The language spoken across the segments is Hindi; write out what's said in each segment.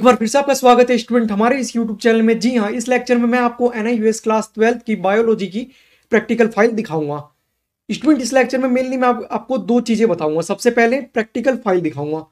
एक बार फिर से आपका स्वागत है स्टूडेंट हमारे इस YouTube चैनल में जी हाँ इस लेक्चर में मैं आपको एन क्लास ट्वेल्थ की बायोलॉजी की प्रैक्टिकल फाइल दिखाऊंगा स्टूडेंट इस लेक्चर में मेनली मैं आप, आपको दो चीज़ें बताऊंगा सबसे पहले प्रैक्टिकल फाइल दिखाऊंगा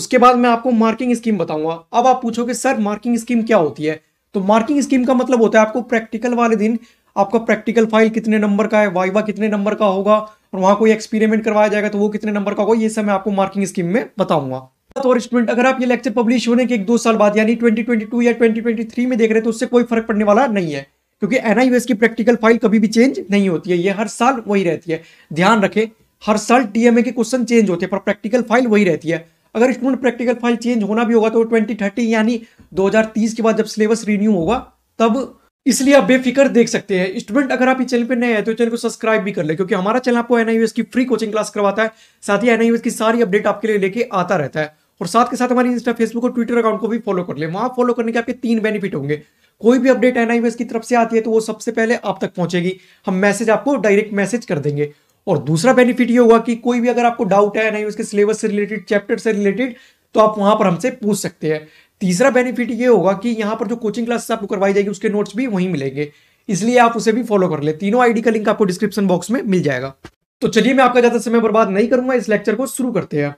उसके बाद मैं आपको मार्किंग स्कीम बताऊंगा अब आप पूछोगे सर मार्किंग स्कीम क्या होती है तो मार्किंग स्कीम का मतलब होता है आपको प्रैक्टिकल वाले दिन आपका प्रैक्टिकल फाइल कितने नंबर का है वाइवा कितने नंबर का होगा और वहां कोई एक्सपेरिमेंट करवाया जाएगा तो वो कितने नंबर का होगा ये सब मैं आपको मार्किंग स्कीम में बताऊंगा और स्टूडेंट अगर आप ये लेक्चर पब्लिश होने के एक दो साल बाद यानी 2022 या 2023 में देख रहे हैं तो उससे कोई फर्क पड़ने वाला नहीं है क्योंकि एनआईयूएस की प्रैक्टिकल फाइल कभी भी चेंज नहीं होती है ये हर साल वही रहती है ध्यान रखें हर साल टीएमए के क्वेश्चन चेंज होते हैं पर प्रैक्टिकल फाइल वही रहती है अगर स्टूडेंट प्रैक्टिकल फाइल चेंज होना भी होगा तो ट्वेंटी यानी दो के बाद जब सिलेबस रिन्यू होगा तब इसलिए आप बेफिक्र देख सकते हैं स्टूडेंट अगर आप इस चैनल पर नए हैं तो चैनल को सब्सक्राइब भी कर ले क्योंकि हमारा चैनल आपको एनआईएस की फ्री कोचिंग क्लास करवाता है साथ ही एनआईएस की सारी अपडेट आपके लिए लेके आता रहता है और साथ के साथ हमारी इंस्टा फेसबुक और ट्विटर अकाउंट को भी फॉलो कर ले वहां फॉलो करने के आपके तीन बेनिफिट होंगे कोई भी अपडेट एन की तरफ से आती है तो वो सबसे पहले आप तक पहुंचेगी हम मैसेज आपको डायरेक्ट मैसेज कर देंगे और दूसरा बेनिफिट ये हुआ कि कोई भी अगर आपको डाउट है नहीं उसके सिलेबस से रिलेटेड चैप्टर से रिलेटेड तो आप वहां पर हमसे पूछ सकते हैं तीसरा बेनिफिट ये होगा कि यहाँ पर जो कोचिंग क्लासेस आपको करवाई जाएगी उसके नोट्स भी वहीं मिलेंगे इसलिए आप उसे भी फॉलो कर ले तीनों आईडी का लिंक आपको डिस्क्रिप्शन बॉक्स में मिल जाएगा तो चलिए मैं आपका ज्यादा समय बर्बाद नहीं करूंगा इस लेक्चर को शुरू करते हैं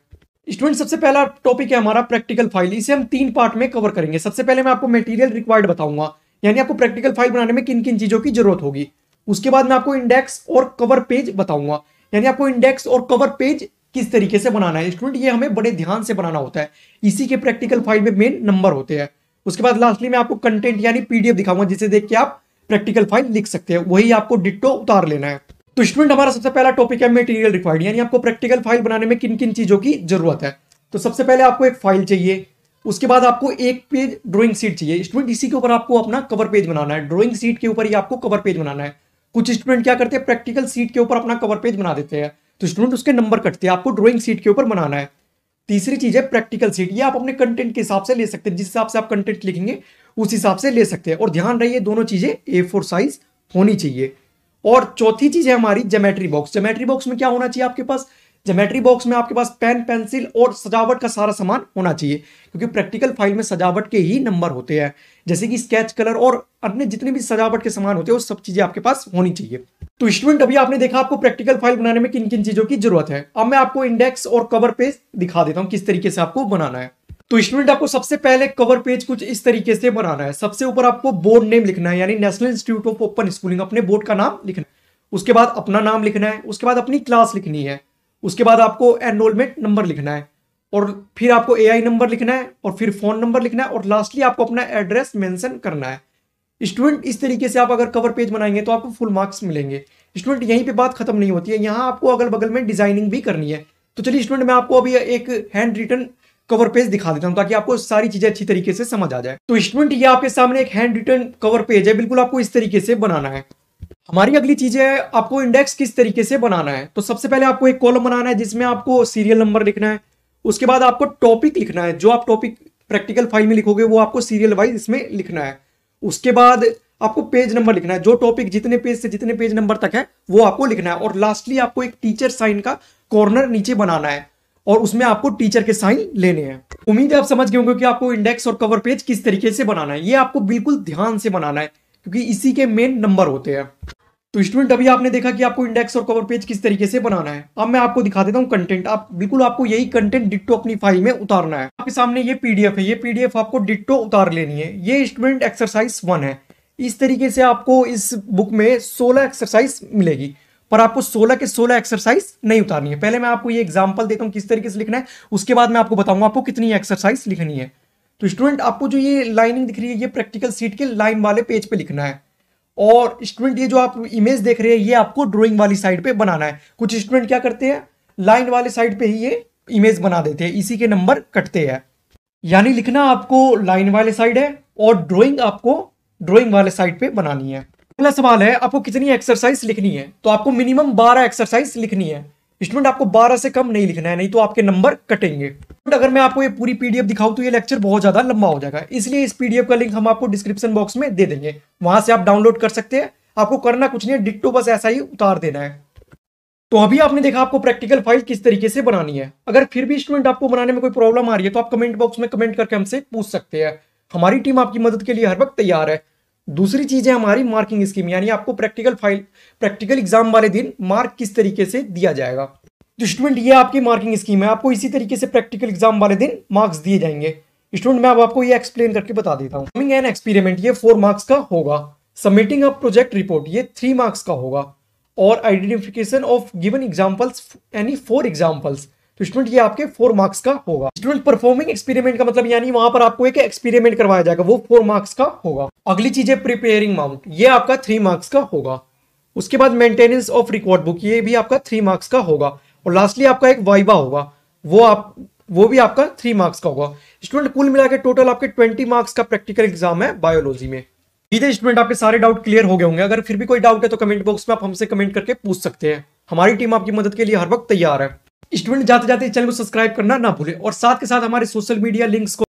स्टूडेंट सबसे पहला टॉपिक है हमारा प्रैक्टिकल फाइल इसे हम तीन पार्ट में कवर करेंगे सबसे पहले मैं आपको मटेरियल रिक्वायर्ड बताऊंगा यानी आपको प्रैक्टिकल फाइल बनाने में किन किन चीजों की जरूरत होगी उसके बाद मैं आपको इंडेक्स और कवर पेज बताऊंगा यानी आपको इंडेक्स और कवर पेज किस तरीके से बनाना है स्टूडेंट ये हमें बड़े ध्यान से बनाना होता है इसी के प्रैक्टिकल फाइल में मेन नंबर होते हैं उसके बाद लास्टली मैं आपको कंटेंट यानी पीडीएफ दिखाऊंगा जिसे देख के आप प्रैक्टिकल फाइल लिख सकते हैं वही आपको डिट्टो उतार लेना है तो स्टूडेंट हमारा सबसे पहला टॉपिक है मेटीरियल रिक्वायर्ड यानी आपको प्रैक्टिकल फाइल बनाने में किन किन चीज़ों की जरूरत है तो सबसे पहले आपको एक फाइल चाहिए उसके बाद आपको एक पेज ड्रॉइंग सीट चाहिए स्टूडेंट इसी के ऊपर आपको अपना कवर पेज बनाना है ड्रॉइंग सीट के ऊपर ही आपको कवर पेज बनाना है कुछ स्टूडेंट क्या करते हैं प्रैक्टिकल सीट के ऊपर अपना कवर पेज बना देते हैं तो स्टूडेंट उसके नंबर कटते हैं आपको ड्रॉइंग सीट के ऊपर बनाना है तीसरी चीज़ है प्रैक्टिकल सीट ये आप अपने कंटेंट के हिसाब से ले सकते हैं जिस हिसाब से आप कंटेंट लिखेंगे उस हिसाब से ले सकते हैं और ध्यान रहिए दोनों चीज़ें ए फोर साइज होनी चाहिए और चौथी चीज है हमारी जोमेट्री बॉक्स जोमेट्री बॉक्स में क्या होना चाहिए आपके पास जोमेट्री बॉक्स में आपके पास पेन पेंसिल और सजावट का सारा सामान होना चाहिए क्योंकि प्रैक्टिकल फाइल में सजावट के ही नंबर होते हैं जैसे कि स्केच कलर और अन्य जितने भी सजावट के सामान होते हैं वो सब चीजें आपके पास होनी चाहिए तो स्टूडेंट अभी आपने देखा आपको प्रैक्टिकल फाइल बनाने में किन किन चीजों की जरूरत है अब मैं आपको इंडेक्स और कवर पेज दिखा देता हूँ किस तरीके से आपको बनाना है तो स्टूडेंट आपको सबसे पहले कवर पेज कुछ इस तरीके से बनाना है सबसे ऊपर आपको बोर्ड नेम लिखना है यानी National Institute of Open Schooling अपने बोर्ड का नाम लिखना है उसके बाद अपना नाम लिखना है उसके बाद अपनी क्लास लिखनी है उसके बाद आपको एनरोलमेंट नंबर लिखना है और फिर आपको ए नंबर लिखना है और फिर फोन नंबर लिखना है और लास्टली आपको अपना एड्रेस मैंशन करना है स्टूडेंट इस तरीके से आप अगर कवर पेज बनाएंगे तो आपको फुल मार्क्स मिलेंगे स्टूडेंट यहीं पर बात खत्म नहीं होती है यहाँ आपको अगल बगल में डिजाइनिंग भी करनी है तो चलिए स्टूडेंट मैं आपको अभी एक हैंड रिटन कवर पेज दिखा देता हूं ताकि आपको सारी चीजें अच्छी तरीके से समझ आ जाए तो स्टूडेंट ये आपके सामने एक हैंड रिटर्न कवर पेज है बिल्कुल आपको इस तरीके से बनाना है हमारी अगली चीज है आपको इंडेक्स किस तरीके से बनाना है तो सबसे पहले आपको एक कॉलम बनाना है जिसमें आपको सीरियल नंबर लिखना है उसके बाद आपको टॉपिक लिखना है जो आप टॉपिक प्रैक्टिकल फाइल में लिखोगे वो आपको सीरियल वाइज इसमें लिखना है उसके बाद आपको पेज नंबर लिखना है जो टॉपिक जितने पेज से जितने पेज नंबर तक है वो आपको लिखना है और लास्टली आपको एक टीचर साइन का कॉर्नर नीचे बनाना है और उसमें आपको टीचर के साइन लेने हैं उम्मीद है आप समझ गए होंगे कि आपको इंडेक्स और कवर पेज किस तरीके से बनाना है ये आपको बिल्कुल ध्यान से बनाना है क्योंकि इसी के मेन नंबर होते हैं तो स्टूडेंट अभी आपने देखा कि आपको इंडेक्स और कवर पेज किस तरीके से बनाना है अब मैं आपको दिखा देता हूँ कंटेंट आप बिल्कुल आपको यही कंटेंट डिट्टो अपनी फाइल में उतारना है आपके सामने ये पीडीएफ है ये पीडीएफ आपको डिट्टो उतार लेनी है ये स्टूडेंट एक्सरसाइज वन है इस तरीके से आपको इस बुक में सोलह एक्सरसाइज मिलेगी पर आपको 16 के 16 एक्सरसाइज नहीं उतारनी है पहले मैं आपको ये एग्जांपल देता हूं किस तरीके से लिखना है उसके बाद मैं आपको बताऊंगा आपको कितनी एक्सरसाइज लिखनी है तो स्टूडेंट आपको जो ये लाइनिंग दिख रही है ये प्रैक्टिकल सीट के लाइन वाले पेज पे लिखना है और स्टूडेंट ये जो आप इमेज देख रहे हैं ये आपको ड्रॉइंग वाली साइड पे बनाना है कुछ स्टूडेंट क्या करते हैं लाइन वाले साइड पे ही ये इमेज बना देते हैं इसी के नंबर कटते हैं यानी लिखना आपको लाइन वाले साइड है और ड्रॉइंग आपको ड्रॉइंग वाले साइड पे बनानी है पहला सवाल है आपको कितनी एक्सरसाइज लिखनी है तो आपको मिनिमम बारह एक्सरसाइज लिखनी है स्टूडेंट आपको बारह से कम नहीं लिखना है नहीं तो आपके नंबर कटेंगे अगर मैं आपको ये पूरी पीडीएफ दिखाऊं तो ये लेक्चर बहुत ज्यादा लंबा हो जाएगा इसलिए इस पीडीएफ का लिंक हम आपको डिस्क्रिप्शन बॉक्स में दे देंगे वहां से आप डाउनलोड कर सकते हैं आपको करना कुछ नहीं है डिट्टो बस ऐसा ही उतार देना है तो अभी आपने देखा आपको प्रैक्टिकल फाइल किस तरीके से बनानी है अगर फिर भी स्टूडेंट आपको बनाने में कोई प्रॉब्लम आ रही है तो आप कमेंट बॉक्स में कमेंट करके हमसे पूछ सकते हैं हमारी टीम आपकी मदद के लिए हर वक्त तैयार है दूसरी चीज़ है हमारी मार्किंग स्कीम यानी आपको प्रैक्टिकल फाइल प्रैक्टिकल एग्जाम वाले दिन मार्क किस तरीके से दिया जाएगा तो स्टूडेंट ये आपकी मार्किंग स्कीम है आपको इसी तरीके से प्रैक्टिकल एग्जाम वाले दिन मार्क्स दिए जाएंगे स्टूडेंट मैं अब आपको ये एक्सप्लेन करके बता देता हूँ कमिंग एन एक्सपेरिमेंट ये फोर मार्क्स का होगा सबमिटिंग अ प्रोजेक्ट रिपोर्ट ये थ्री मार्क्स का होगा और आइडेंटिफिकेशन ऑफ गिवन एग्जाम्पल्स यानी फोर एग्जाम्पल्स तो स्टूडेंट ये आपके फोर मार्क्स का होगा स्टूडेंट परफॉर्मिंग एक्सपेरिमेंट का मतलब यानी वहां पर आपको एक एक्सपेरिमेंट करवाया जाएगा वो फोर मार्क्स का होगा अगली चीज है प्रिपेयरिंग माउंट ये आपका थ्री मार्क्स का होगा उसके बाद मेंटेनेंस ऑफ रिकॉर्ड बुक ये भी आपका थ्री मार्क्स का होगा और लास्टली आपका एक वाइबा होगा वो आप वो भी आपका थ्री मार्क्स का होगा स्टूडेंट कुल मिला के टोटल आपके ट्वेंटी मार्क्स का प्रैक्टिकल एग्जाम है बायोलॉजी में सीधे स्टूडेंट आपके सारे डाउट क्लियर हो गए होंगे अगर फिर भी कोई डाउट है तो कमेंट बॉक्स में आप हमसे कमेंट करके पूछ सकते हैं हमारी टीम आपकी मदद के लिए हर वक्त तैयार है स्टूडेंट जाते जाते चैनल को सब्सक्राइब करना ना भूले और साथ के साथ हमारे सोशल मीडिया लिंक्स को